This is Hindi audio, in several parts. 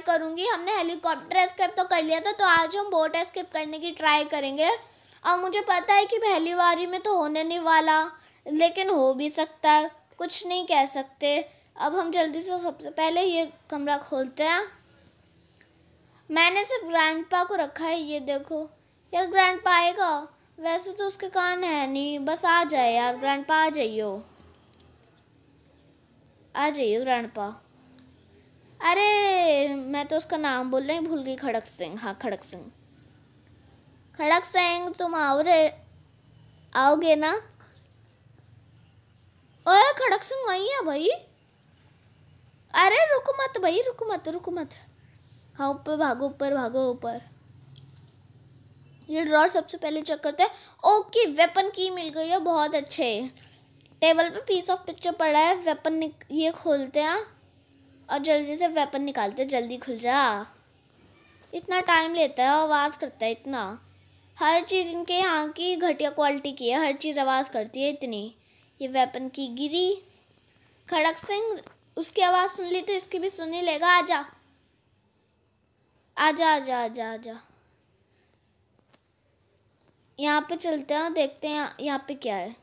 ट्राई करूँगी हमने हेलीकॉप्टर एस्केप तो कर लिया था तो आज हम बोट एस्केप करने की ट्राई करेंगे और मुझे पता है कि पहली बारी में तो होने नहीं वाला लेकिन हो भी सकता है कुछ नहीं कह सकते अब हम जल्दी से सबसे पहले ये कमरा खोलते हैं मैंने सिर्फ ग्रैंड को रखा है ये देखो यार ग्रैंड आएगा वैसे तो उसके कान है नहीं बस आ जाए यार ग्रैंड आ जाइयो आ जाइयो ग्रैंड पा अरे मैं तो उसका नाम बोलना ही भूल गई खड़क सिंह हाँ खड़क सिंह खड़क सिंह तुम आओ रे आओगे ना ओए खड़क सिंह वही है भाई अरे रुक मत भाई रुक मत रुक मत हाँ ऊपर भागो ऊपर भागो ऊपर ये ड्रॉर सबसे पहले चेक करते हैं ओके वेपन की मिल गई है बहुत अच्छे टेबल पे पीस ऑफ पिक्चर पड़ा है वेपन ये खोलते हैं और जल्दी से वेपन निकालते जल्दी खुल जा इतना टाइम लेता है आवाज़ करता है इतना हर चीज़ इनके यहाँ की घटिया क्वालिटी की है हर चीज़ आवाज़ करती है इतनी ये वेपन की गिरी खड़क सिंह उसकी आवाज़ सुन ली तो इसकी भी सुन ही लेगा आ आ जा जा जा आ जा आ जा यहाँ पे चलते हैं देखते हैं यहाँ पे क्या है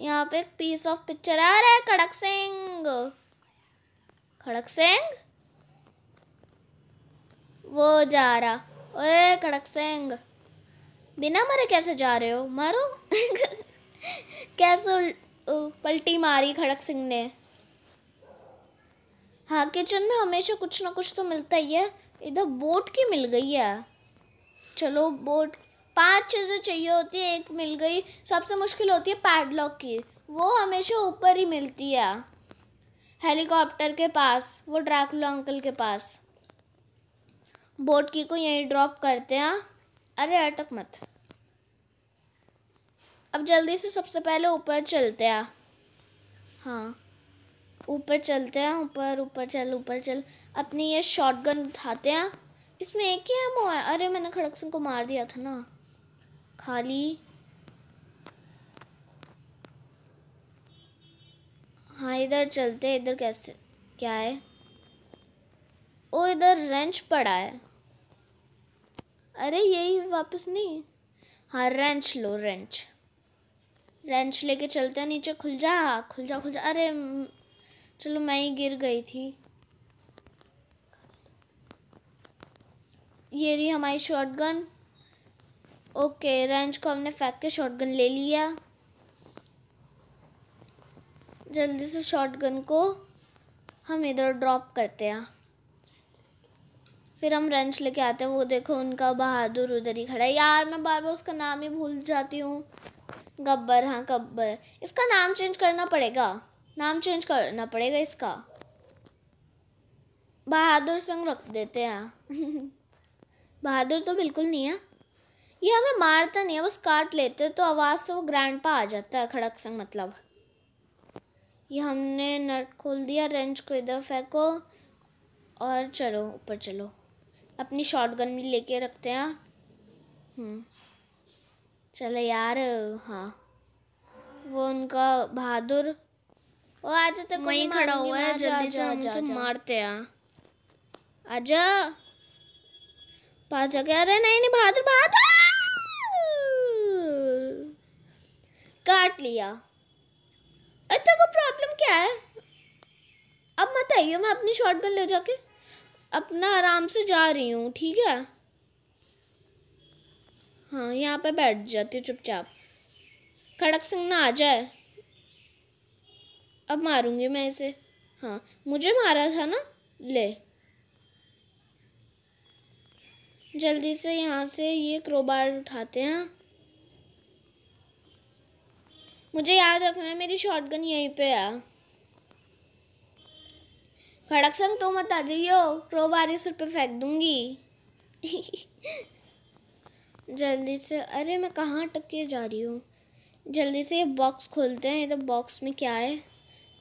यहाँ पे पीस ऑफ पिक्चर आ रहा है खड़क सिंह खड़क सिंह वो जा रहा ओए खड़क सिंह बिना मरे कैसे जा रहे हो मारो कैसे पलटी मारी खड़क सिंह ने हाँ किचन में हमेशा कुछ ना कुछ तो मिलता ही है इधर बोट की मिल गई है चलो बोट पांच चीज़ें चाहिए होती है एक मिल गई सबसे मुश्किल होती है पैडलॉक की वो हमेशा ऊपर ही मिलती है हेलीकॉप्टर के पास वो ड्रैकुल अंकल के पास बोट की को यहीं ड्रॉप करते हैं अरे अटक मत अब जल्दी से सबसे पहले ऊपर चलते हैं हाँ ऊपर चलते हैं ऊपर ऊपर चल ऊपर चल अपनी ये शॉटगन उठाते हैं इसमें एक ही एमओ है अरे मैंने खड़क सिंह को मार दिया था ना खाली हाँ इधर चलते इधर कैसे क्या है ओ इधर रेंच पड़ा है अरे यही वापस नहीं हाँ रेंच लो रेंच रेंच लेके चलते हैं नीचे खुल जा खुल जा खुल जा अरे चलो मैं ही गिर गई थी ये रही हमारी शॉटगन ओके रेंज को हमने फेंक के शॉटगन ले लिया जल्दी से शॉटगन को हम इधर ड्रॉप करते हैं फिर हम रेंच लेके आते हैं वो देखो उनका बहादुर उधर ही खड़ा है यार मैं बार बार उसका नाम ही भूल जाती हूँ गब्बर हाँ गब्बर इसका नाम चेंज करना पड़ेगा नाम चेंज करना पड़ेगा इसका बहादुर सिंह रख देते हैं बहादुर तो बिल्कुल नहीं है ये हमें मारता नहीं है बस काट लेते तो आवाज़ से वो ग्रैंड पा आ जाता है खड़क संग मतलब ये हमने नट खोल दिया रेंज को इधर फेंको और चलो ऊपर चलो अपनी शॉटगन भी लेके रखते हैं हम्म। चलो यार हाँ वो उनका बहादुर वो आज तक तो वहीं खड़ा हुआ है जल्दी से हम उसे मारते हैं आजा पास आ अरे नहीं नहीं बहादुर बहादुर काट लिया अच्छा को प्रॉब्लम क्या है अब मत आइए मैं अपनी शॉटगन ले जाके अपना आराम से जा रही हूँ ठीक है हाँ यहाँ पे बैठ जाती हूँ चुपचाप खड़क सिंह ना आ जाए अब मारूंगी मैं इसे हाँ मुझे मारा था ना ले जल्दी से यहाँ से ये क्रोबार उठाते हैं मुझे याद रखना है मेरी गन यहीं पर आ खड़क संग तुम तो मत आ जाइयो प्रो बारी सिर पे फेंक दूंगी जल्दी से अरे मैं कहाँ टक के जा रही हूँ जल्दी से ये बॉक्स खोलते हैं तो बॉक्स में क्या है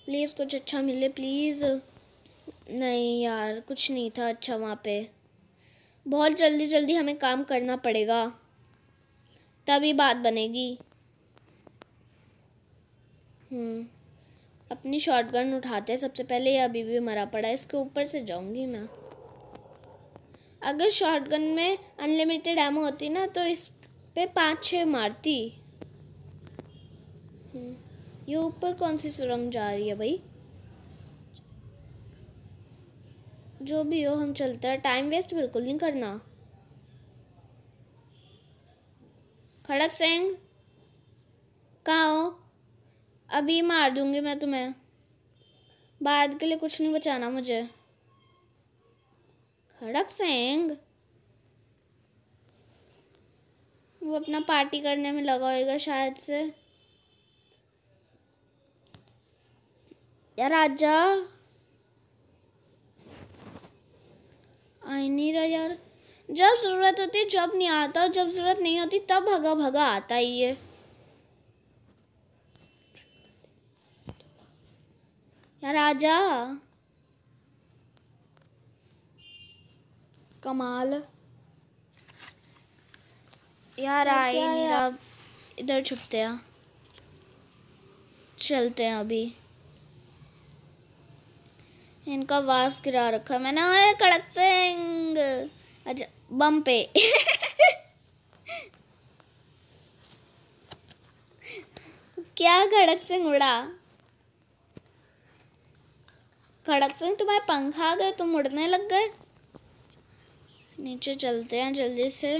प्लीज़ कुछ अच्छा मिले प्लीज़ नहीं यार कुछ नहीं था अच्छा वहाँ पे बहुत जल्दी जल्दी हमें काम करना पड़ेगा तभी बात बनेगी हम्म। अपनी शॉटगन उठाते हैं सबसे पहले यह अभी भी मरा पड़ा है इसके ऊपर से जाऊंगी मैं अगर शॉटगन में अनलिमिटेड एमो होती ना तो इस पे पाँच छः मारती हम्म। ये ऊपर कौन सी सुरंग जा रही है भाई जो भी हो हम चलते हैं टाइम वेस्ट बिल्कुल नहीं करना खड़क सिंह कहाँ हो अभी मार दूंगी मैं तुम्हें बाद के लिए कुछ नहीं बचाना मुझे खड़क सिंह वो अपना पार्टी करने में लगा होगा शायद से यार आजा आई नहीं रहा यार जब ज़रूरत होती जब नहीं आता जब ज़रूरत नहीं होती तब भगा भगा आता ही है यार आजा कमाल यार आई मेरा इधर छुपते हैं चलते हैं अभी इनका वास गिरा रखा है मैंने ओए कड़क सिंह अच्छा बम पे क्या कड़क सिंह उड़ा खड़क से तुम्हारे पंख आ गए तुम उड़ने लग गए नीचे चलते हैं जल्दी से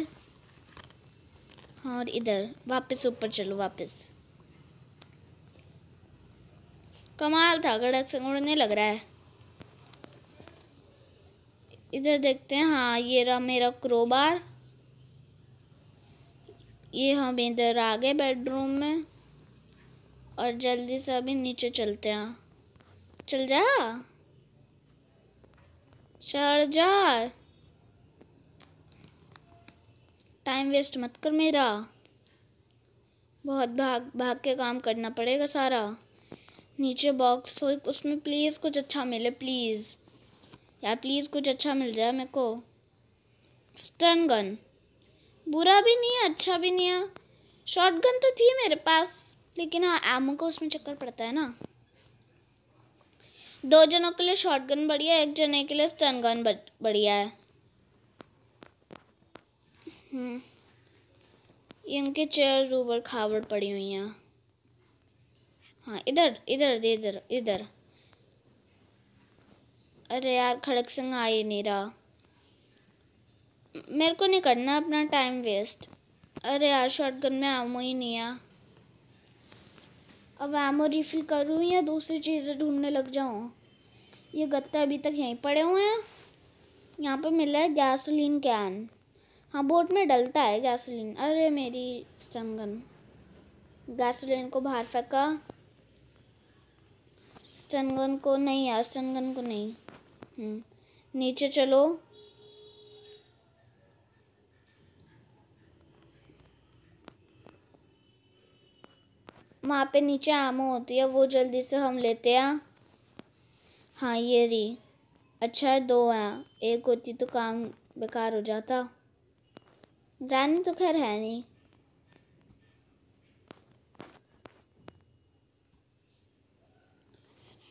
और इधर वापस ऊपर चलो वापस कमाल था गड़क से उड़ने लग रहा है इधर देखते हैं हाँ ये रहा मेरा क्रोबार ये हम इधर आ गए बेडरूम में और जल्दी से अभी नीचे चलते हैं चल जा चढ़ जा टाइम वेस्ट मत कर मेरा बहुत भाग भाग के काम करना पड़ेगा सारा नीचे बॉक्स हो उसमें प्लीज़ कुछ अच्छा मिले प्लीज़ यार प्लीज़ कुछ अच्छा मिल जाए मेरे को स्टन गन बुरा भी नहीं है अच्छा भी नहीं है शॉर्ट गन तो थी मेरे पास लेकिन हाँ एमो का उसमें चक्कर पड़ता है ना दो जनों के लिए शॉटगन बढ़िया एक जने के लिए स्टन गन बढ़िया है हम्म। इनके चेयर ऊबर खावड़ पड़ी हुई हैं हाँ इधर इधर इधर इधर अरे यार खड़क सिंह आ ही नहीं रहा मेरे को नहीं करना अपना टाइम वेस्ट अरे यार शॉटगन में आऊँ ही नहीं आ अब एमो रिफिल करूँ या दूसरी चीज़ें ढूंढने लग जाऊँ ये गत्ते अभी तक यहीं पड़े हुए हैं यहाँ पर मिला है गैसोलीन कैन हाँ बोट में डलता है गैसोलीन अरे मेरी स्टमगन गैसोलीन को बाहर फेंका स्टनगन को नहीं यार स्टनगन को नहीं हम्म, नीचे चलो वहाँ पे नीचे आमो होती है वो जल्दी से हम लेते हैं हाँ ये री अच्छा है दो हैं एक होती तो काम बेकार हो जाता रानी तो खैर है नहीं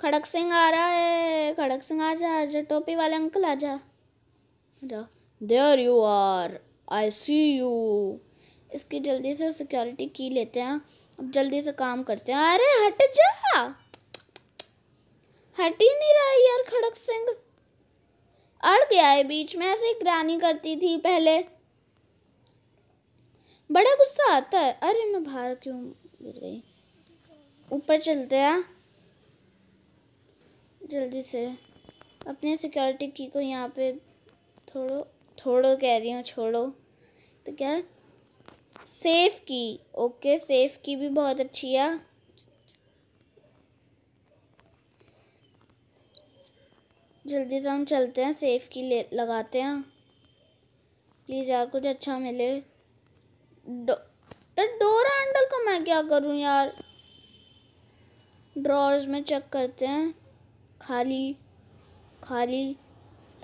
खड़क सिंह आ रहा है खड़क सिंह आ जा जा टोपी वाले अंकल आ जा there you are I see you इसकी जल्दी से सिक्योरिटी की लेते हैं अब जल्दी से काम करते हैं अरे हट जा हट ही नहीं रहा यार खड़क सिंह अड़ गया है बीच में ऐसे ग्रानी करती थी पहले बड़ा गुस्सा आता है अरे मैं बाहर क्यों गिर गई ऊपर चलते हैं जल्दी से अपने सिक्योरिटी की को यहाँ पे थोड़ो थोड़ो कह रही हूँ छोड़ो तो क्या सेफ की ओके सेफ की भी बहुत अच्छी है जल्दी से हम चलते हैं सेफ की ले लगाते हैं प्लीज़ यार कुछ अच्छा मिले डो डोर हैंडल का मैं क्या करूं यार ड्रॉर्स में चेक करते हैं खाली खाली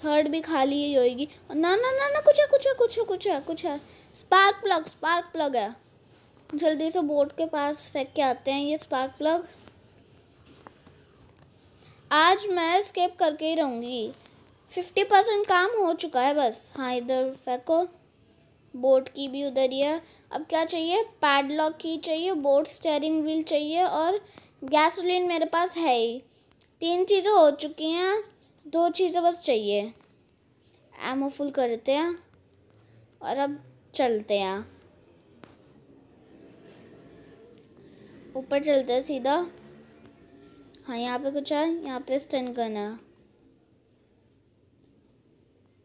थर्ड भी खाली ही होगी ना ना ना ना कुछ है कुछ है कुछ है कुछ है कुछ है स्पार्क प्लग स्पार्क प्लग है जल्दी से बोर्ड के पास फेंक के आते हैं ये स्पार्क प्लग आज मैं स्केप करके ही रहूँगी फिफ्टी परसेंट काम हो चुका है बस हाँ इधर फेंको बोर्ड की भी उधर ही है अब क्या चाहिए पैडलॉक की चाहिए बोर्ड स्टेयरिंग व्हील चाहिए और गैसोलीन मेरे पास है ही तीन चीज़ें हो चुकी हैं दो चीज़ें बस चाहिए एमो फुल करते हैं और अब चलते हैं ऊपर चलते हैं सीधा हाँ यहाँ पे कुछ है यहाँ पे स्टैंड करना है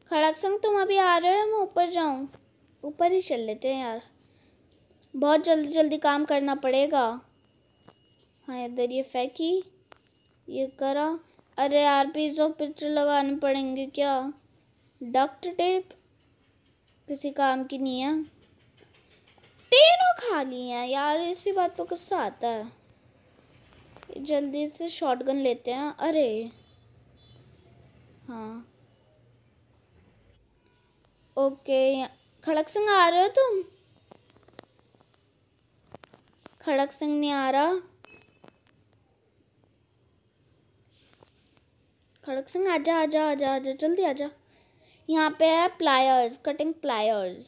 खड़क संग तुम अभी आ रहे हो मैं ऊपर जाऊँ ऊपर ही चल लेते हैं यार बहुत जल्दी जल्दी काम करना पड़ेगा हाँ इधर ये फेंकी ये करा अरे यार पीस ऑफ पिक्चर लगाने पड़ेंगे क्या डक्ट टेप किसी काम की नहीं है तीनों खाली हैं यार इसी बात पर गुस्सा आता है जल्दी से शॉटगन लेते हैं अरे हाँ ओके खड़क सिंह आ रहे हो तुम खड़क सिंह नहीं आ रहा खड़क सिंह आजा आजा आजा आजा जल्दी आजा यहाँ पे है प्लायर्स कटिंग प्लायर्स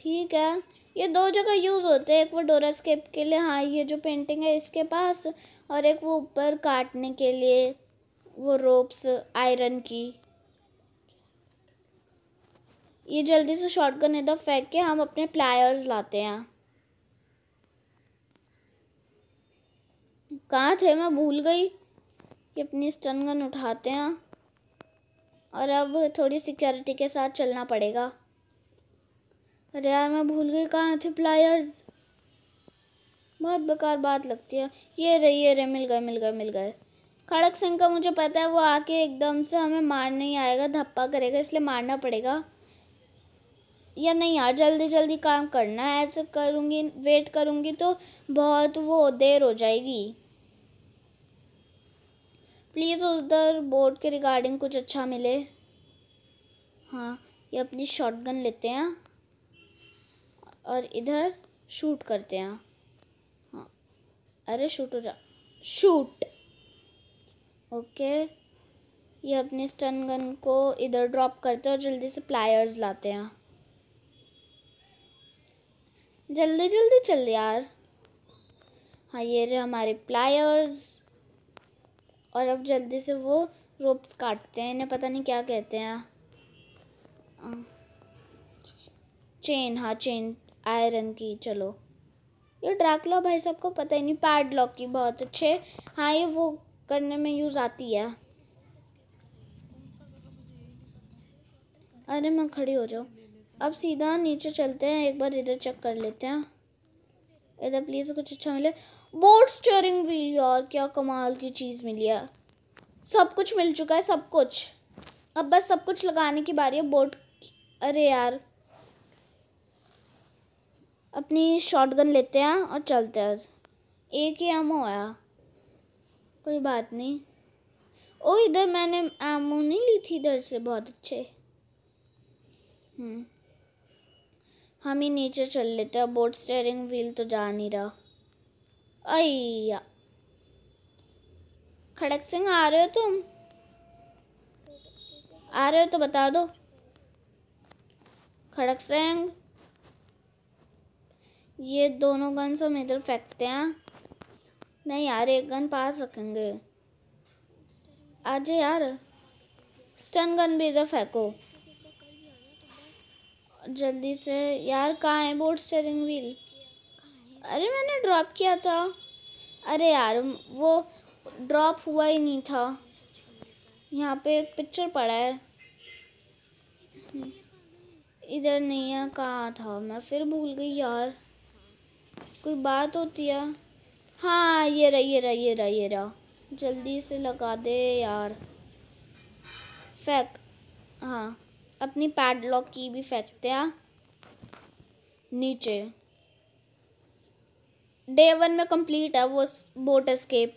ठीक है ये दो जगह यूज़ होते हैं एक वो डोरा स्केप के लिए हाँ ये जो पेंटिंग है इसके पास और एक वो ऊपर काटने के लिए वो रोप्स आयरन की ये जल्दी से शॉर्ट गन इधर फेंक के हम अपने प्लायर्स लाते हैं कहाँ थे मैं भूल गई कि अपनी स्टन गन उठाते हैं और अब थोड़ी सिक्योरिटी के साथ चलना पड़ेगा अरे यार मैं भूल गई कहाँ थे प्लायर्स बहुत बेकार बात लगती है ये रे ये रे मिल गए मिल गए मिल गए खड़क सिंह का मुझे पता है वो आके एकदम से हमें मारने ही आएगा धप्पा करेगा इसलिए मारना पड़ेगा या नहीं यार जल्दी जल्दी काम करना है ऐसे करूँगी वेट करूँगी तो बहुत वो देर हो जाएगी प्लीज़ उधर बोर्ड के रिगार्डिंग कुछ अच्छा मिले हाँ ये अपनी शॉटगन लेते हैं और इधर शूट करते हैं हाँ अरे शूट हो जा शूट ओके ये अपनी स्टन गन को इधर ड्रॉप करते हैं और जल्दी से प्लायर्स लाते हैं जल्दी जल्दी चल यार हाँ ये रहे हमारे प्लायर्स और अब जल्दी से वो रोप्स काटते हैं इन्हें पता नहीं क्या कहते हैं चेन हाँ चेन आयरन की चलो ये ड्रैकला भाई सबको पता ही नहीं पैड लॉक की बहुत अच्छे हाँ ये वो करने में यूज़ आती है अरे मैं खड़ी हो जाओ अब सीधा नीचे चलते हैं एक बार इधर चेक कर लेते हैं इधर प्लीज़ कुछ अच्छा मिले बोर्ड स्टीयरिंग व्हील यार क्या कमाल की चीज़ मिली है सब कुछ मिल चुका है सब कुछ अब बस सब कुछ लगाने की बारी है बोर्ड अरे यार अपनी शॉटगन लेते हैं और चलते हैं एक ही एमओ आया कोई बात नहीं ओ इधर मैंने एमओ नहीं ली थी इधर से बहुत अच्छे हम्म। हम ही नीचे चल लेते हैं बोट स्टेयरिंग व्हील तो जा नहीं रहा अया खड़क सिंह आ रहे हो तुम आ रहे हो तो बता दो खड़क सिंह ये दोनों गन्स हम इधर फेंकते हैं नहीं यार एक गन पास रखेंगे आज यार स्टन गन भी इधर फेंको जल्दी से यार कहाँ है बोर्ड स्टेयरिंग व्हील अरे मैंने ड्रॉप किया था अरे यार वो ड्रॉप हुआ ही नहीं था यहाँ पे पिक्चर पड़ा है इधर नहीं है कहाँ था मैं फिर भूल गई यार कोई बात होती है हाँ ये रह ये रह ये रह ये रह जल्दी से लगा दे यार फेंक हाँ अपनी पैडलॉक की भी फेंकते हैं नीचे डे वन में कंप्लीट है वो बोट एस्केप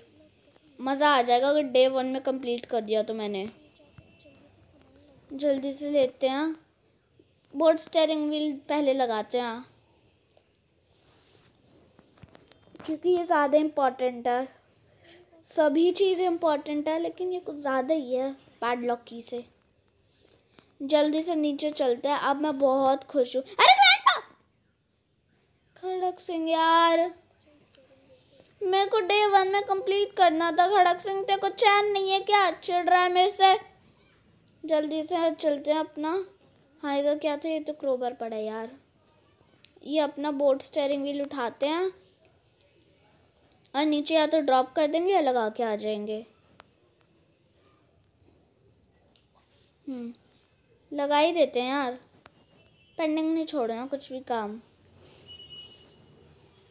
मज़ा आ जाएगा अगर डे वन में कंप्लीट कर दिया तो मैंने जल्दी से लेते हैं बोट स्टेयरिंग व्हील पहले लगाते हैं क्योंकि ये ज़्यादा इम्पोर्टेंट है सभी चीज़ें इम्पोर्टेंट है लेकिन ये कुछ ज़्यादा ही है पैड की से जल्दी से नीचे चलते हैं अब मैं बहुत खुश हूँ अरे खड़क सिंह यार मेरे को डे वन में कंप्लीट करना था खड़क सिंह तेरे को चैन नहीं है क्या चिड़ रहा है मेरे से जल्दी से चलते हैं अपना हाँ इधर क्या था ये तो क्रोबर पड़ा यार ये अपना बोर्ड स्टेयरिंग व्हील उठाते हैं और नीचे या तो ड्रॉप कर देंगे या लगा के आ जाएंगे हम्म, लगा ही देते हैं यार पेंडिंग नहीं छोड़ना कुछ भी काम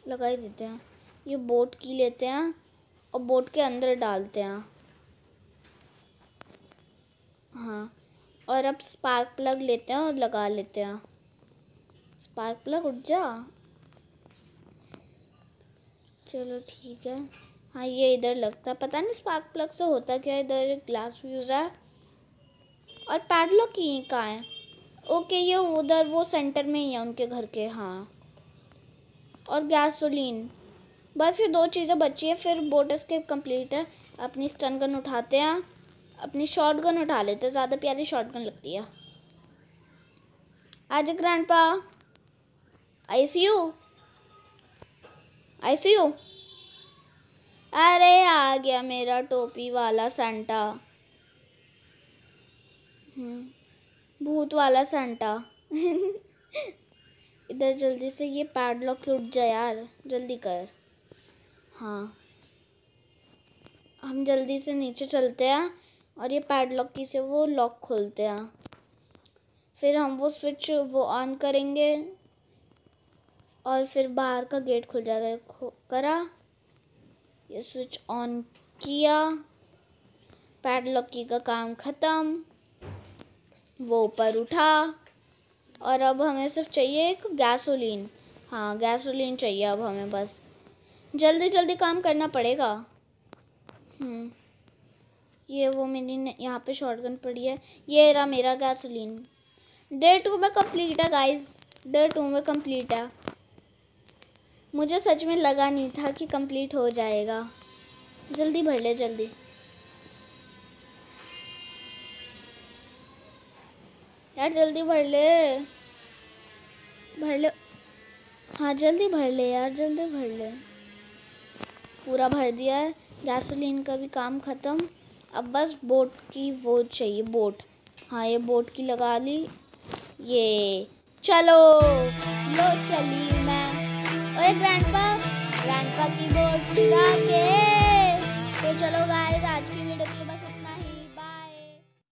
लगा ही देते हैं ये बोट की लेते हैं और बोट के अंदर डालते हैं हाँ और अब स्पार्क प्लग लेते हैं और लगा लेते हैं स्पार्क प्लग उठ जा चलो ठीक है हाँ ये इधर लगता है पता नहीं स्पार्क प्लग से होता क्या इधर ग्लास व्यूज है और पैडलो की कहाँ है ओके ये उधर वो सेंटर में ही है उनके घर के हाँ और गैसोलीन बस ये दो चीज़ें बची है फिर बोट स्केप कंप्लीट है अपनी स्टन गन उठाते हैं अपनी शॉर्ट गन उठा लेते हैं ज़्यादा प्यारी शॉर्ट गन लगती है आज ग्रैंड पा आई see you I see you अरे आ गया मेरा टोपी वाला सेंटा हम्म, भूत वाला सेंटा इधर जल्दी से ये पैडलॉक उठ जाए यार जल्दी कर हाँ हम जल्दी से नीचे चलते हैं और ये पैडलॉक की से वो लॉक खोलते हैं फिर हम वो स्विच वो ऑन करेंगे और फिर बाहर का गेट खुल जाएगा करा ये स्विच ऑन किया पैडलॉक की का काम ख़त्म वो ऊपर उठा और अब हमें सिर्फ चाहिए एक गैसोलीन हाँ गैसोलीन चाहिए अब हमें बस जल्दी जल्दी काम करना पड़ेगा हम्म। ये वो मेरी यहाँ पे शॉटगन पड़ी है ये रहा मेरा गैसोलीन डे टू में कंप्लीट है गाइस डे टू में कंप्लीट है मुझे सच में लगा नहीं था कि कंप्लीट हो जाएगा जल्दी भर ले जल्दी यार जल्दी भर ले भर ले हाँ जल्दी भर ले यार जल्दी भर ले पूरा भर दिया है गैसोलीन का भी काम ख़त्म अब बस बोट की वो चाहिए बोट हाँ ये बोट की लगा ली ये चलो लो चली मैं ओए ग्रैंडपा ग्रैंडपा की बोट चला के तो चलो गाइस आज की वीडियो के बस